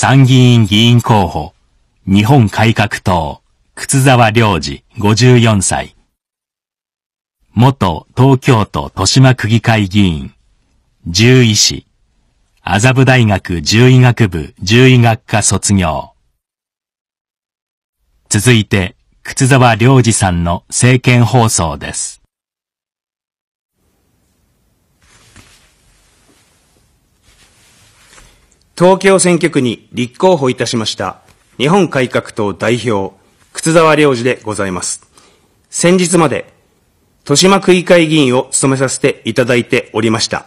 参議院議員候補、日本改革党、靴沢良治54歳。元東京都豊島区議会議員、獣医師、麻布大学獣医学部獣医学科卒業。続いて、靴沢良治さんの政見放送です。東京選挙区に立候補いたしました日本改革党代表、靴沢良二でございます。先日まで、豊島区議会議員を務めさせていただいておりました。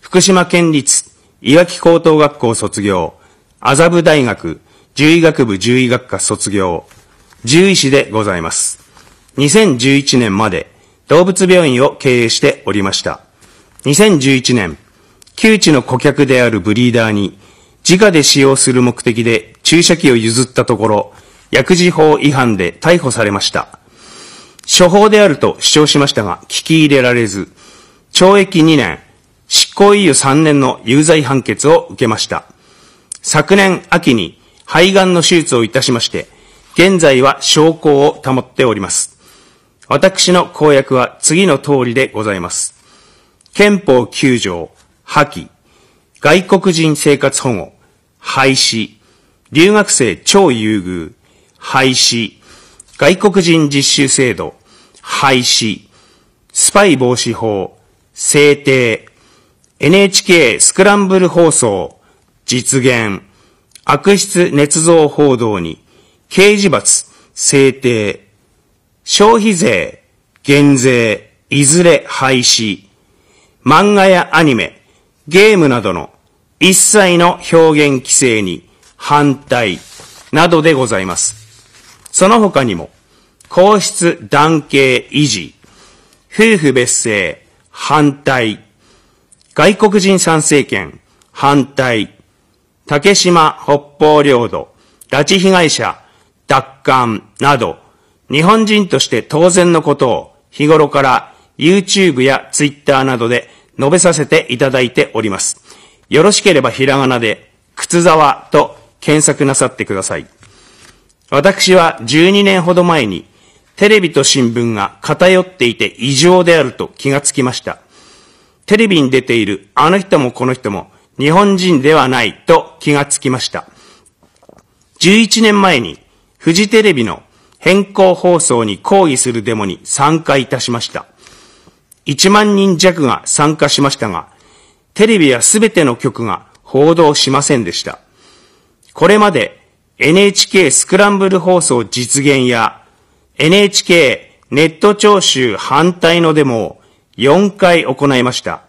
福島県立いわき高等学校卒業、麻布大学獣医学部獣医学科卒業、獣医師でございます。2011年まで動物病院を経営しておりました。2011年、旧知の顧客であるブリーダーに自我で使用する目的で注射器を譲ったところ、薬事法違反で逮捕されました。処方であると主張しましたが、聞き入れられず、懲役2年、執行猶予3年の有罪判決を受けました。昨年秋に肺がんの手術をいたしまして、現在は証拠を保っております。私の公約は次の通りでございます。憲法9条、破棄、外国人生活保護、廃止、留学生超優遇、廃止、外国人実習制度、廃止、スパイ防止法、制定、NHK スクランブル放送、実現、悪質捏造報道に、刑事罰、制定、消費税、減税、いずれ廃止、漫画やアニメ、ゲームなどの一切の表現規制に反対などでございます。その他にも、皇室男系維持、夫婦別姓反対、外国人参政権反対、竹島北方領土、拉致被害者奪還など、日本人として当然のことを日頃から YouTube や Twitter などで述べさせていただいております。よろしければひらがなで、靴沢と検索なさってください。私は12年ほど前に、テレビと新聞が偏っていて異常であると気がつきました。テレビに出ているあの人もこの人も日本人ではないと気がつきました。11年前にフジテレビの変更放送に抗議するデモに参加いたしました。1万人弱が参加しましたが、テレビはすべての局が報道しませんでした。これまで NHK スクランブル放送実現や NHK ネット聴取反対のデモを4回行いました。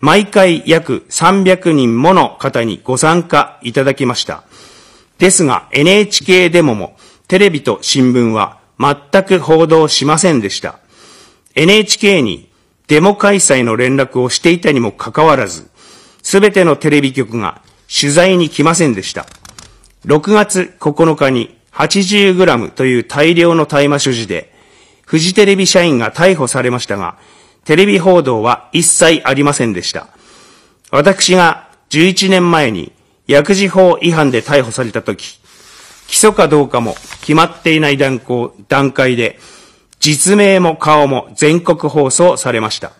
毎回約300人もの方にご参加いただきました。ですが NHK デモもテレビと新聞は全く報道しませんでした。NHK にデモ開催の連絡をしていたにもかかわらず、すべてのテレビ局が取材に来ませんでした。6月9日に 80g という大量の大麻所持で、フジテレビ社員が逮捕されましたが、テレビ報道は一切ありませんでした。私が11年前に薬事法違反で逮捕された時、起訴かどうかも決まっていない段階で、実名も顔も全国放送されました。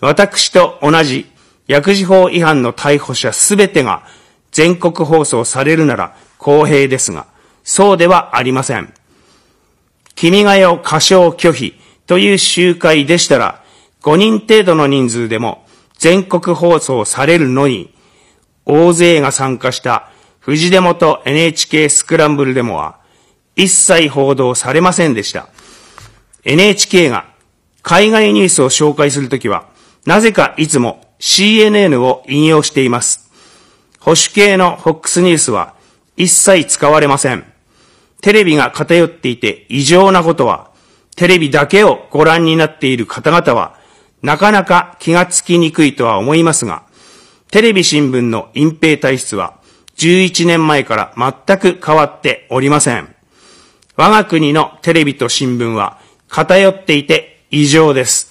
私と同じ薬事法違反の逮捕者すべてが全国放送されるなら公平ですが、そうではありません。君が代歌唱拒否という集会でしたら、5人程度の人数でも全国放送されるのに、大勢が参加した富士デモと NHK スクランブルデモは一切報道されませんでした。NHK が海外ニュースを紹介するときは、なぜかいつも CNN を引用しています。保守系の FOX ニュースは一切使われません。テレビが偏っていて異常なことは、テレビだけをご覧になっている方々は、なかなか気がつきにくいとは思いますが、テレビ新聞の隠蔽体質は、11年前から全く変わっておりません。我が国のテレビと新聞は、偏っていて異常です。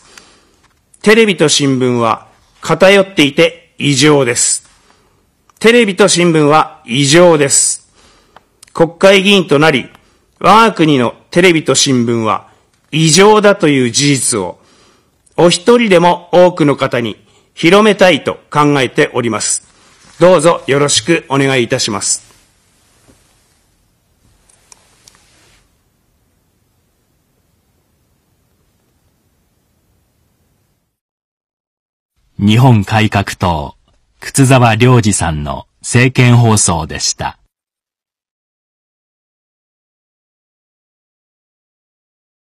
テレビと新聞は偏っていて異常です。テレビと新聞は異常です。国会議員となり、我が国のテレビと新聞は異常だという事実を、お一人でも多くの方に広めたいと考えております。どうぞよろしくお願いいたします。日本改革党、靴沢良二さんの政見放送でした。